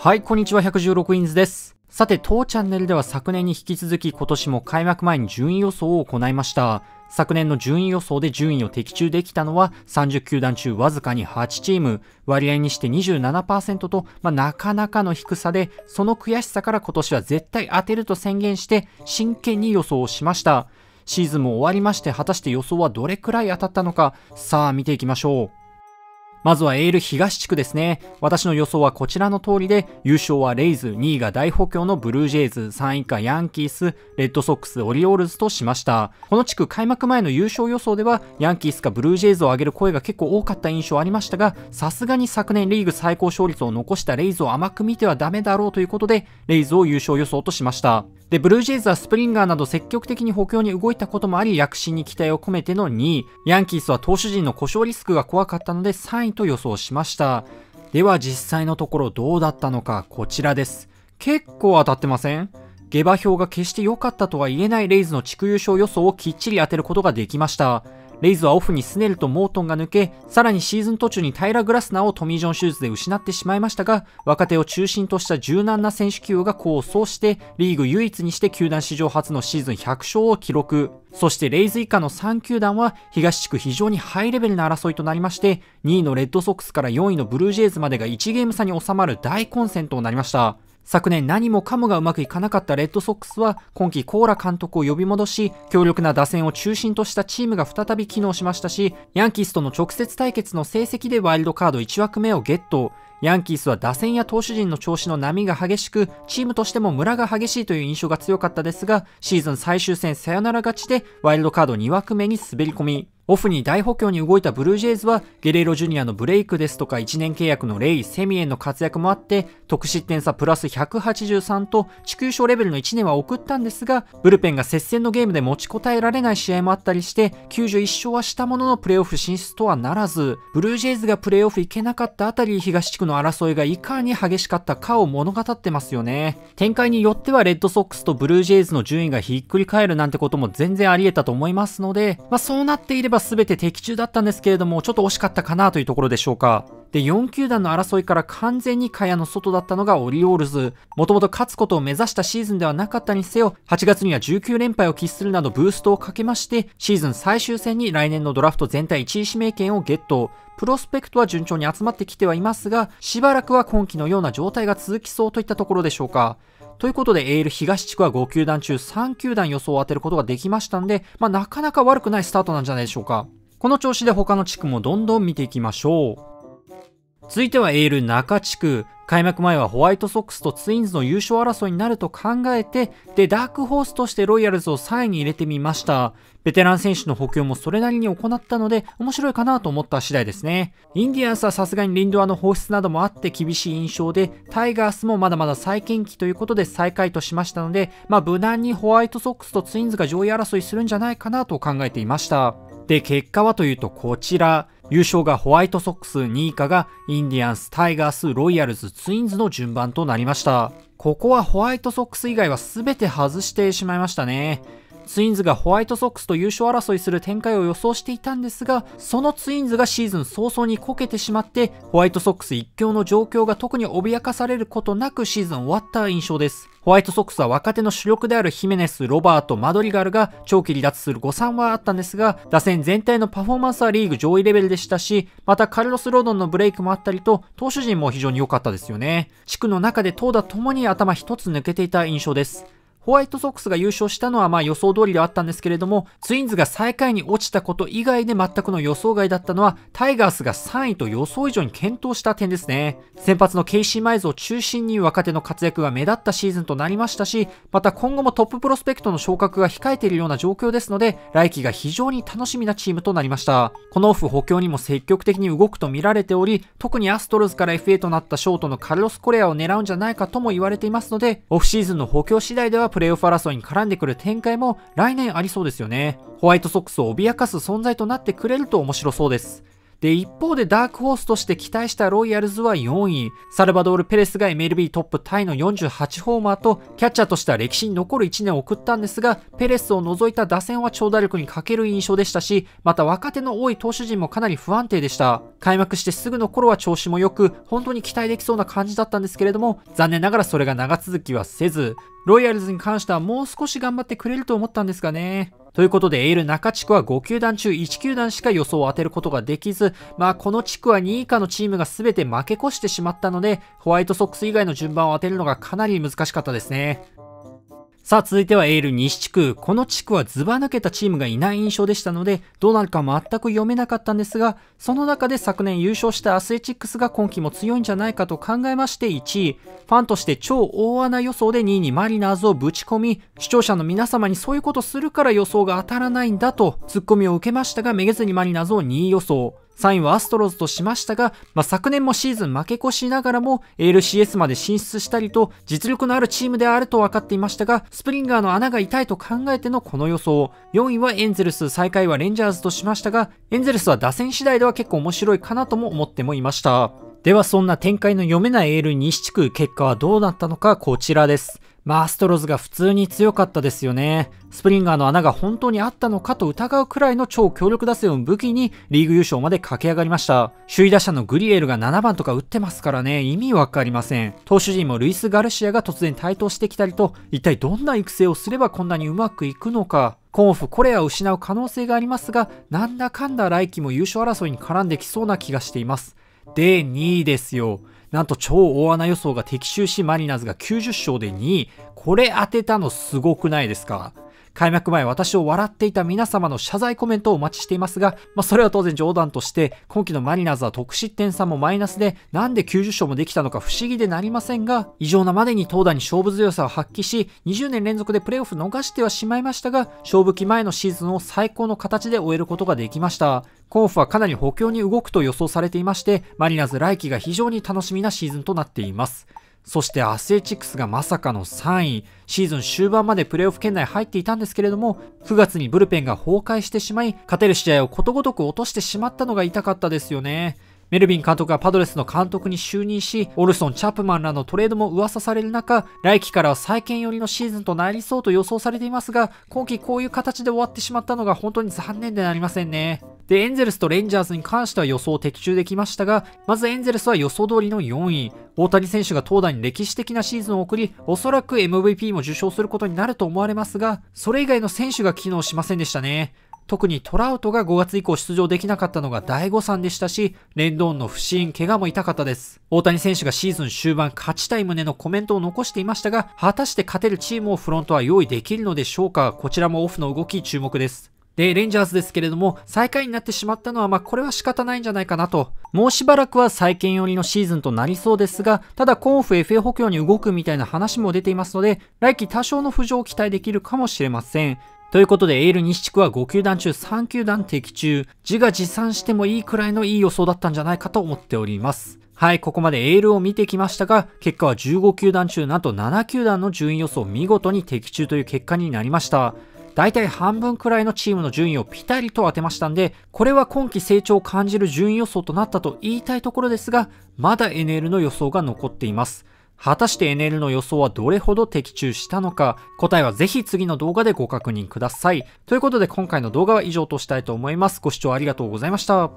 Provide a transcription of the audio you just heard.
はい、こんにちは、116インズです。さて、当チャンネルでは昨年に引き続き今年も開幕前に順位予想を行いました。昨年の順位予想で順位を的中できたのは30球団中わずかに8チーム、割合にして27%と、まあ、なかなかの低さで、その悔しさから今年は絶対当てると宣言して真剣に予想をしました。シーズンも終わりまして果たして予想はどれくらい当たったのか、さあ見ていきましょう。まずはエール東地区ですね。私の予想はこちらの通りで、優勝はレイズ、2位が大補強のブルージェイズ、3位以下ヤンキース、レッドソックス、オリオールズとしました。この地区開幕前の優勝予想では、ヤンキースかブルージェイズを上げる声が結構多かった印象ありましたが、さすがに昨年リーグ最高勝率を残したレイズを甘く見てはダメだろうということで、レイズを優勝予想としました。で、ブルージェイズはスプリンガーなど積極的に補強に動いたこともあり、躍進に期待を込めての2位。ヤンキースは投手陣の故障リスクが怖かったので3位と予想しました。では実際のところどうだったのか、こちらです。結構当たってません下馬評が決して良かったとは言えないレイズの地区優勝予想をきっちり当てることができました。レイズはオフにスネルとモートンが抜け、さらにシーズン途中にタイラ・グラスナーをトミー・ジョン手術で失ってしまいましたが、若手を中心とした柔軟な選手起用が功を奏して、リーグ唯一にして球団史上初のシーズン100勝を記録。そしてレイズ以下の3球団は東地区非常にハイレベルな争いとなりまして、2位のレッドソックスから4位のブルージェイズまでが1ゲーム差に収まる大混戦となりました。昨年何もかもがうまくいかなかったレッドソックスは今季コーラ監督を呼び戻し強力な打線を中心としたチームが再び機能しましたしヤンキースとの直接対決の成績でワイルドカード1枠目をゲットヤンキースは打線や投手陣の調子の波が激しく、チームとしてもムラが激しいという印象が強かったですが、シーズン最終戦サヨナラ勝ちでワイルドカード2枠目に滑り込み、オフに大補強に動いたブルージェイズは、ゲレーロジュニアのブレイクですとか1年契約のレイ・セミエンの活躍もあって、得失点差プラス183と、地球賞レベルの1年は送ったんですが、ブルペンが接戦のゲームで持ちこたえられない試合もあったりして、91勝はしたもののプレーオフ進出とはならず、ブルージェイズがプレーオフ行けなかったあたり、東地区の争いがいかに激しかったかを物語ってますよね。展開によってはレッドソックスとブルージェイズの順位がひっくり返るなんてことも全然あり得たと思いますので、まあそうなっていればば全て的中だったんですけれども、ちょっと惜しかったかなというところでしょうか。で、4球団の争いから完全に蚊帳の外だったのがオリオールズ。もともと勝つことを目指したシーズンではなかったにせよ、8月には19連敗を喫するなどブーストをかけまして、シーズン最終戦に来年のドラフト全体1位指名権をゲット。プロスペクトは順調に集まってきてはいますが、しばらくは今季のような状態が続きそうといったところでしょうか。ということで、エール東地区は5球団中3球団予想を当てることができましたんで、まあ、なかなか悪くないスタートなんじゃないでしょうか。この調子で他の地区もどんどん見ていきましょう。続いてはエール中地区。開幕前はホワイトソックスとツインズの優勝争いになると考えて、で、ダークホースとしてロイヤルズを3位に入れてみました。ベテラン選手の補強もそれなりに行ったので、面白いかなと思った次第ですね。インディアンスはさすがにリンドアの放出などもあって厳しい印象で、タイガースもまだまだ再建期ということで再開としましたので、まあ無難にホワイトソックスとツインズが上位争いするんじゃないかなと考えていました。で、結果はというとこちら。優勝がホワイトソックス、2位以下がインディアンス、タイガース、ロイヤルズ、ツインズの順番となりました。ここはホワイトソックス以外は全て外してしまいましたね。ツインズがホワイトソックスと優勝争いする展開を予想していたんですが、そのツインズがシーズン早々にこけてしまって、ホワイトソックス一強の状況が特に脅かされることなくシーズン終わった印象です。ホワイトソックスは若手の主力であるヒメネス、ロバート、マドリガルが長期離脱する誤算はあったんですが、打線全体のパフォーマンスはリーグ上位レベルでしたし、またカルロス・ロードンのブレイクもあったりと、投手陣も非常に良かったですよね。地区の中で投打ともに頭一つ抜けていた印象です。ホワイトソックスが優勝したのはまあ予想通りではあったんですけれども、ツインズが最下位に落ちたこと以外で全くの予想外だったのは、タイガースが3位と予想以上に検討した点ですね。先発のケイシー・マイズを中心に若手の活躍が目立ったシーズンとなりましたし、また今後もトッププロスペクトの昇格が控えているような状況ですので、来季が非常に楽しみなチームとなりました。このオフ補強にも積極的に動くと見られており、特にアストロズから FA となったショートのカルロス・コレアを狙うんじゃないかとも言われていますので、オフシーズンの補強次第ではプレーオフ争いに絡んでくる展開も来年ありそうですよね。ホワイトソックスを脅かす存在となってくれると面白そうです。で、一方でダークホースとして期待したロイヤルズは4位。サルバドール・ペレスが MLB トップタイの48ホーマーと、キャッチャーとしては歴史に残る1年を送ったんですが、ペレスを除いた打線は長打力に欠ける印象でしたし、また若手の多い投手陣もかなり不安定でした。開幕してすぐの頃は調子も良く、本当に期待できそうな感じだったんですけれども、残念ながらそれが長続きはせず、ロイヤルズに関してはもう少し頑張ってくれると思ったんですがね。ということで、エール中地区は5球団中1球団しか予想を当てることができず、まあこの地区は2位以下のチームが全て負け越してしまったので、ホワイトソックス以外の順番を当てるのがかなり難しかったですね。さあ続いてはエール西地区。この地区はずば抜けたチームがいない印象でしたので、どうなるか全く読めなかったんですが、その中で昨年優勝したアスレチックスが今季も強いんじゃないかと考えまして1位。ファンとして超大穴予想で2位にマリナーズをぶち込み、視聴者の皆様にそういうことするから予想が当たらないんだとツッコミを受けましたが、めげずにマリナーズを2位予想。3位はアストロズとしましたが、まあ、昨年もシーズン負け越しながらも ALCS まで進出したりと実力のあるチームであると分かっていましたが、スプリンガーの穴が痛いと考えてのこの予想。4位はエンゼルス、最下位はレンジャーズとしましたが、エンゼルスは打線次第では結構面白いかなとも思ってもいました。ではそんな展開の読めない A l 西地区結果はどうなったのかこちらです。まあ、ストロズが普通に強かったですよね。スプリンガーの穴が本当にあったのかと疑うくらいの超強力打線を武器にリーグ優勝まで駆け上がりました。首位打者のグリエルが7番とか打ってますからね、意味わかりません。投手陣もルイス・ガルシアが突然台頭してきたりと、一体どんな育成をすればこんなにうまくいくのか。コンオフ、コレアを失う可能性がありますが、なんだかんだ来季も優勝争いに絡んできそうな気がしています。で、2位ですよ。なんと超大穴予想が的中しマリナーズが90勝で2位。これ当てたのすごくないですか開幕前私を笑っていた皆様の謝罪コメントをお待ちしていますが、まあ、それは当然冗談として、今季のマリナーズは得失点差もマイナスで、なんで90勝もできたのか不思議でなりませんが、異常なまでに投打に勝負強さを発揮し、20年連続でプレーオフ逃してはしまいましたが、勝負期前のシーズンを最高の形で終えることができました。コンフはかなり補強に動くと予想されていまして、マリナーズ来季が非常に楽しみなシーズンとなっています。そしてアスレチックスがまさかの3位、シーズン終盤までプレーオフ圏内入っていたんですけれども、9月にブルペンが崩壊してしまい、勝てる試合をことごとく落としてしまったのが痛かったですよね。メルビン監督がパドレスの監督に就任し、オルソン・チャップマンらのトレードも噂される中、来季からは再建寄りのシーズンとなりそうと予想されていますが、今季こういう形で終わってしまったのが本当に残念でなりませんね。で、エンゼルスとレンジャーズに関しては予想を的中できましたが、まずエンゼルスは予想通りの4位。大谷選手が投打に歴史的なシーズンを送り、おそらく MVP も受賞することになると思われますが、それ以外の選手が機能しませんでしたね。特にトラウトが5月以降出場できなかったのが大誤算でしたし、レンドーンの不審、怪我も痛かったです。大谷選手がシーズン終盤勝ちたい旨のコメントを残していましたが、果たして勝てるチームをフロントは用意できるのでしょうかこちらもオフの動き注目です。で、レンジャーズですけれども、最下位になってしまったのは、まあ、これは仕方ないんじゃないかなと。もうしばらくは再建寄りのシーズンとなりそうですが、ただコンフ FA 補強に動くみたいな話も出ていますので、来季多少の浮上を期待できるかもしれません。ということで、エール西地区は5球団中3球団的中、自が持参してもいいくらいのいい予想だったんじゃないかと思っております。はい、ここまでエールを見てきましたが、結果は15球団中なんと7球団の順位予想見事に的中という結果になりました。大体半分くらいのチームの順位をピタリと当てましたんで、これは今季成長を感じる順位予想となったと言いたいところですが、まだ NL の予想が残っています。果たして NL の予想はどれほど的中したのか、答えはぜひ次の動画でご確認ください。ということで今回の動画は以上としたいと思います。ご視聴ありがとうございました。